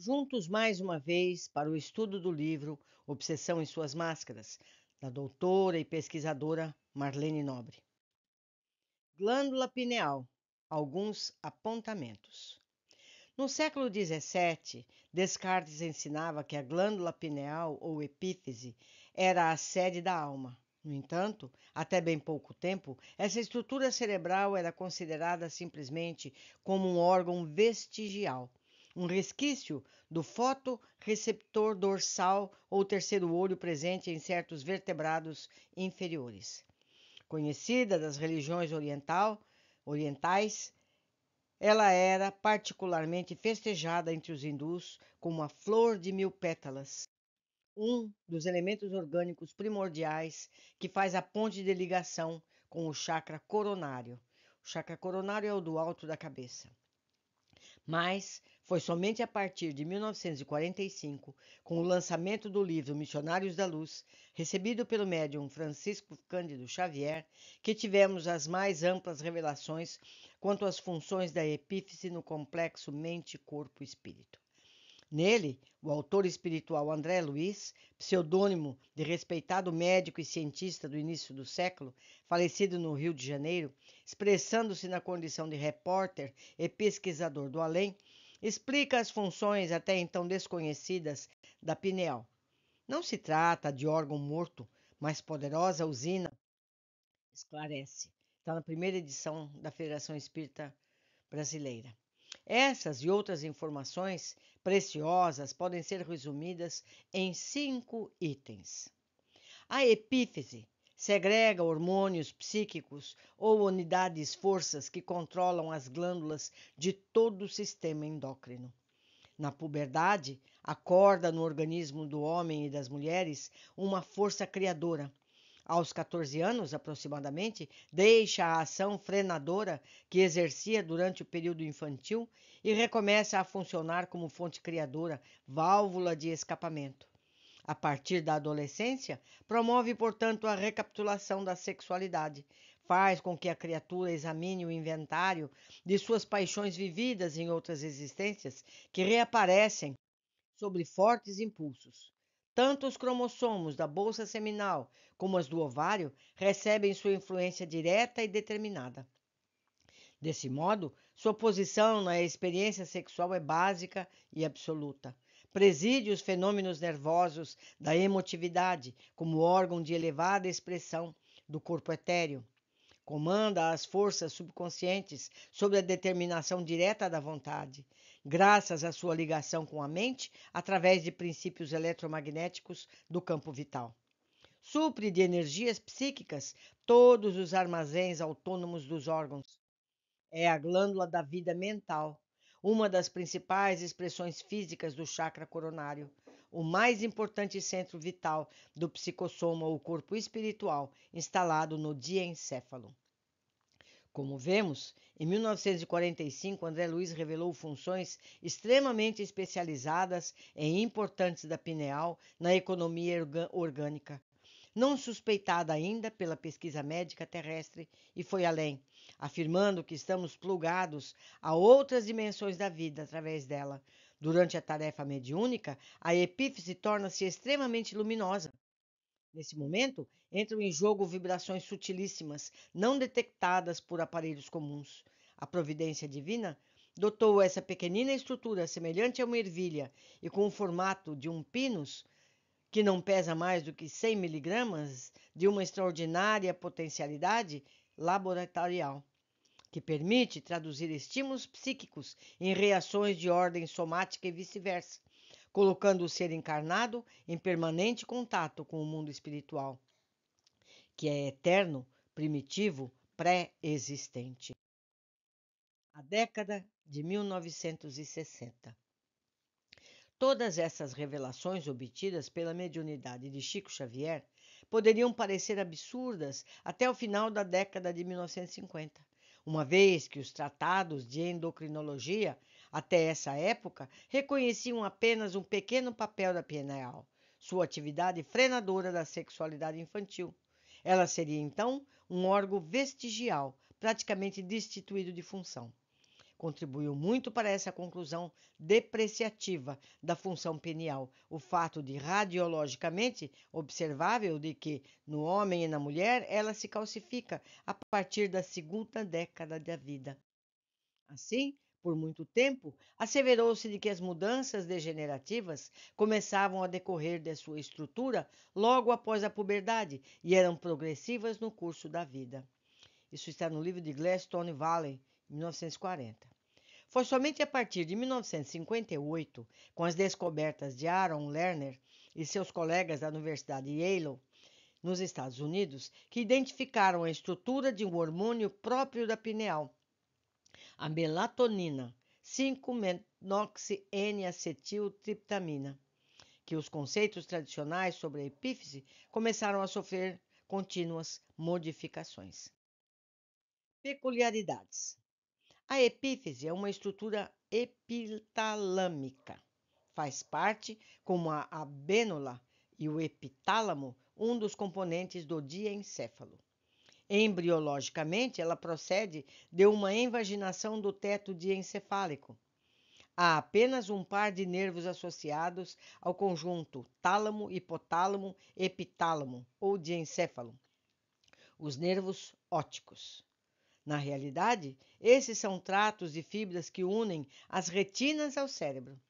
juntos mais uma vez para o estudo do livro Obsessão e Suas Máscaras, da doutora e pesquisadora Marlene Nobre. Glândula pineal alguns apontamentos. No século XVII, Descartes ensinava que a glândula pineal ou epífise era a sede da alma. No entanto, até bem pouco tempo, essa estrutura cerebral era considerada simplesmente como um órgão vestigial, um resquício do fotoreceptor dorsal ou terceiro olho presente em certos vertebrados inferiores. Conhecida das religiões oriental, orientais, ela era particularmente festejada entre os hindus como a flor de mil pétalas, um dos elementos orgânicos primordiais que faz a ponte de ligação com o chakra coronário. O chakra coronário é o do alto da cabeça. Mas foi somente a partir de 1945, com o lançamento do livro Missionários da Luz, recebido pelo médium Francisco Cândido Xavier, que tivemos as mais amplas revelações quanto às funções da epífise no complexo mente-corpo-espírito. Nele, o autor espiritual André Luiz, pseudônimo de respeitado médico e cientista do início do século, falecido no Rio de Janeiro, expressando-se na condição de repórter e pesquisador do além, explica as funções até então desconhecidas da pineal. Não se trata de órgão morto, mas poderosa usina. Esclarece. Está na primeira edição da Federação Espírita Brasileira. Essas e outras informações preciosas podem ser resumidas em cinco itens. A epífise segrega hormônios psíquicos ou unidades forças que controlam as glândulas de todo o sistema endócrino. Na puberdade, acorda no organismo do homem e das mulheres uma força criadora aos 14 anos aproximadamente, deixa a ação frenadora que exercia durante o período infantil e recomeça a funcionar como fonte criadora, válvula de escapamento. A partir da adolescência, promove, portanto, a recapitulação da sexualidade, faz com que a criatura examine o inventário de suas paixões vividas em outras existências que reaparecem sobre fortes impulsos. Tanto os cromossomos da bolsa seminal como as do ovário recebem sua influência direta e determinada. Desse modo, sua posição na experiência sexual é básica e absoluta. Preside os fenômenos nervosos da emotividade como órgão de elevada expressão do corpo etéreo comanda as forças subconscientes sob a determinação direta da vontade, graças à sua ligação com a mente através de princípios eletromagnéticos do campo vital. Supre de energias psíquicas todos os armazéns autônomos dos órgãos. É a glândula da vida mental, uma das principais expressões físicas do chakra coronário, o mais importante centro vital do psicossoma ou corpo espiritual, instalado no diencéfalo. Como vemos, em 1945, André Luiz revelou funções extremamente especializadas e importantes da pineal na economia orgânica, não suspeitada ainda pela pesquisa médica terrestre, e foi além, afirmando que estamos plugados a outras dimensões da vida através dela, Durante a tarefa mediúnica, a epífise torna-se extremamente luminosa. Nesse momento, entram em jogo vibrações sutilíssimas, não detectadas por aparelhos comuns. A providência divina dotou essa pequenina estrutura semelhante a uma ervilha e com o formato de um pinus, que não pesa mais do que 100 miligramas, de uma extraordinária potencialidade laboratorial que permite traduzir estímulos psíquicos em reações de ordem somática e vice-versa, colocando o ser encarnado em permanente contato com o mundo espiritual, que é eterno, primitivo, pré-existente. A década de 1960. Todas essas revelações obtidas pela mediunidade de Chico Xavier poderiam parecer absurdas até o final da década de 1950 uma vez que os tratados de endocrinologia, até essa época, reconheciam apenas um pequeno papel da pineal, sua atividade frenadora da sexualidade infantil. Ela seria então um órgão vestigial, praticamente destituído de função contribuiu muito para essa conclusão depreciativa da função pineal, o fato de radiologicamente observável de que no homem e na mulher ela se calcifica a partir da segunda década da vida. Assim, por muito tempo, asseverou-se de que as mudanças degenerativas começavam a decorrer de sua estrutura logo após a puberdade e eram progressivas no curso da vida. Isso está no livro de Gladstone Valley, 1940. Foi somente a partir de 1958, com as descobertas de Aaron Lerner e seus colegas da Universidade Yale, nos Estados Unidos, que identificaram a estrutura de um hormônio próprio da pineal, a melatonina, 5-menoxi-N-acetiltriptamina, que os conceitos tradicionais sobre a epífise começaram a sofrer contínuas modificações. Peculiaridades a epífise é uma estrutura epitalâmica. Faz parte, como a abênula e o epitálamo, um dos componentes do diencéfalo. Embriologicamente, ela procede de uma invaginação do teto diencefálico. Há apenas um par de nervos associados ao conjunto tálamo, hipotálamo, epitálamo ou diencéfalo, os nervos óticos. Na realidade, esses são tratos de fibras que unem as retinas ao cérebro.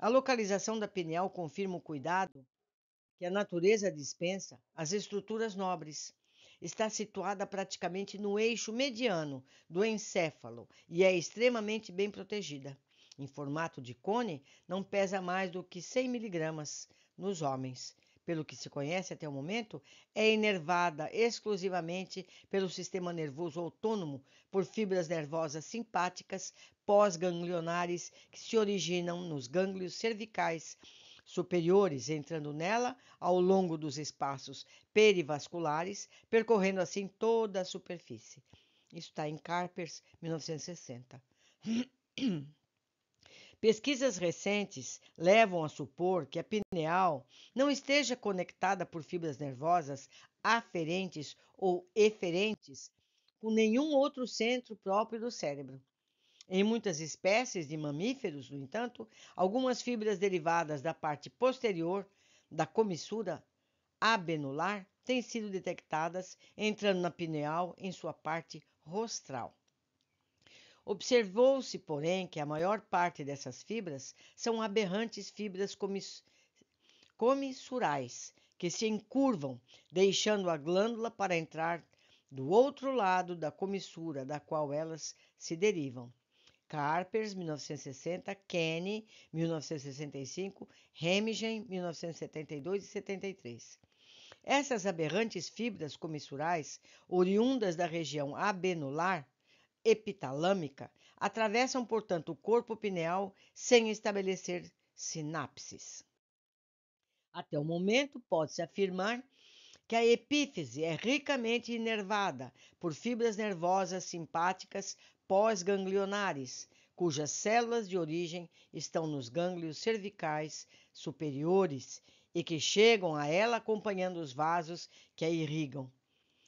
A localização da pineal confirma o cuidado que a natureza dispensa às estruturas nobres. Está situada praticamente no eixo mediano do encéfalo e é extremamente bem protegida. Em formato de cone, não pesa mais do que 100 miligramas nos homens pelo que se conhece até o momento, é inervada exclusivamente pelo sistema nervoso autônomo por fibras nervosas simpáticas pós-ganglionares que se originam nos gânglios cervicais superiores, entrando nela ao longo dos espaços perivasculares, percorrendo assim toda a superfície. Isso está em Carpers, 1960. Pesquisas recentes levam a supor que a pineal não esteja conectada por fibras nervosas aferentes ou eferentes com nenhum outro centro próprio do cérebro. Em muitas espécies de mamíferos, no entanto, algumas fibras derivadas da parte posterior da comissura abenular têm sido detectadas entrando na pineal em sua parte rostral. Observou-se, porém, que a maior parte dessas fibras são aberrantes fibras comissurais, que se encurvam, deixando a glândula para entrar do outro lado da comissura da qual elas se derivam. Carpers, 1960, Kenny, 1965, Remigen, 1972 e 73. Essas aberrantes fibras comissurais, oriundas da região abenular, epitalâmica atravessam, portanto, o corpo pineal sem estabelecer sinapses. Até o momento, pode-se afirmar que a epífise é ricamente inervada por fibras nervosas simpáticas pós-ganglionares, cujas células de origem estão nos gânglios cervicais superiores e que chegam a ela acompanhando os vasos que a irrigam.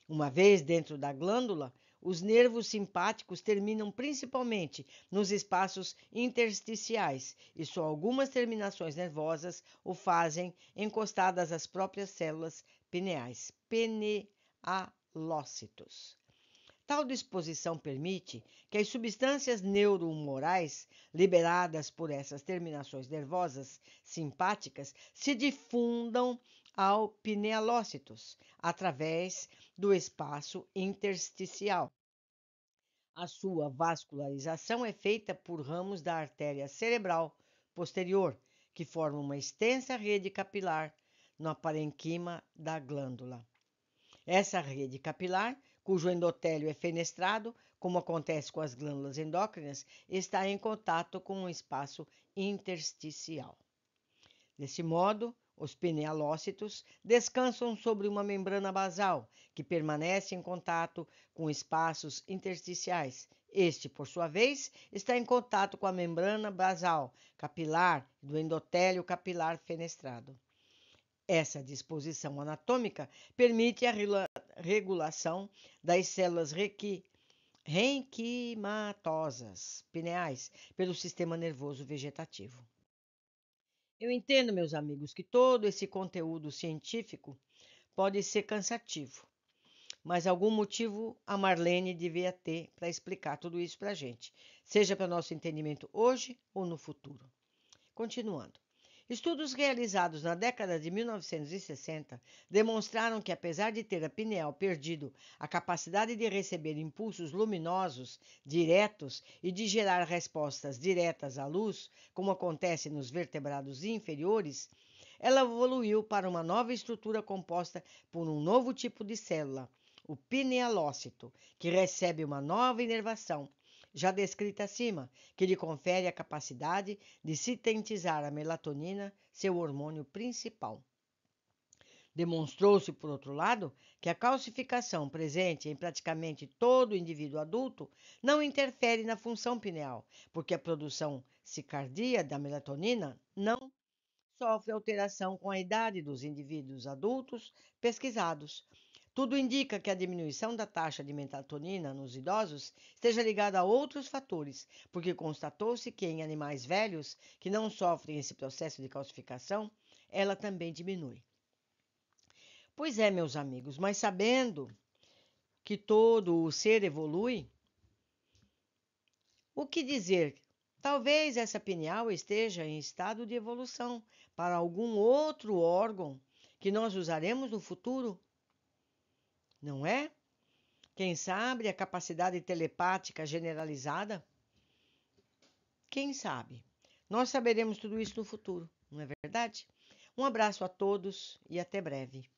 Uma vez dentro da glândula, os nervos simpáticos terminam principalmente nos espaços intersticiais e só algumas terminações nervosas o fazem encostadas às próprias células pineais, penealócitos. Tal disposição permite que as substâncias neuromorais liberadas por essas terminações nervosas simpáticas se difundam ao pinealócitos através do espaço intersticial. A sua vascularização é feita por ramos da artéria cerebral posterior, que forma uma extensa rede capilar na parenquima da glândula. Essa rede capilar, cujo endotélio é fenestrado, como acontece com as glândulas endócrinas, está em contato com o espaço intersticial. Desse modo, os pinealócitos descansam sobre uma membrana basal, que permanece em contato com espaços intersticiais. Este, por sua vez, está em contato com a membrana basal capilar do endotélio capilar fenestrado. Essa disposição anatômica permite a regulação das células requi renquimatosas pineais pelo sistema nervoso vegetativo. Eu entendo, meus amigos, que todo esse conteúdo científico pode ser cansativo, mas algum motivo a Marlene devia ter para explicar tudo isso para a gente, seja para o nosso entendimento hoje ou no futuro. Continuando. Estudos realizados na década de 1960 demonstraram que, apesar de ter a pineal perdido a capacidade de receber impulsos luminosos diretos e de gerar respostas diretas à luz, como acontece nos vertebrados inferiores, ela evoluiu para uma nova estrutura composta por um novo tipo de célula, o pinealócito, que recebe uma nova inervação já descrita acima, que lhe confere a capacidade de sintetizar a melatonina, seu hormônio principal. Demonstrou-se, por outro lado, que a calcificação presente em praticamente todo indivíduo adulto não interfere na função pineal, porque a produção cicardia da melatonina não sofre alteração com a idade dos indivíduos adultos pesquisados, tudo indica que a diminuição da taxa de metatonina nos idosos esteja ligada a outros fatores, porque constatou-se que em animais velhos, que não sofrem esse processo de calcificação, ela também diminui. Pois é, meus amigos, mas sabendo que todo o ser evolui, o que dizer? Talvez essa pineal esteja em estado de evolução para algum outro órgão que nós usaremos no futuro não é? Quem sabe a capacidade telepática generalizada? Quem sabe? Nós saberemos tudo isso no futuro, não é verdade? Um abraço a todos e até breve.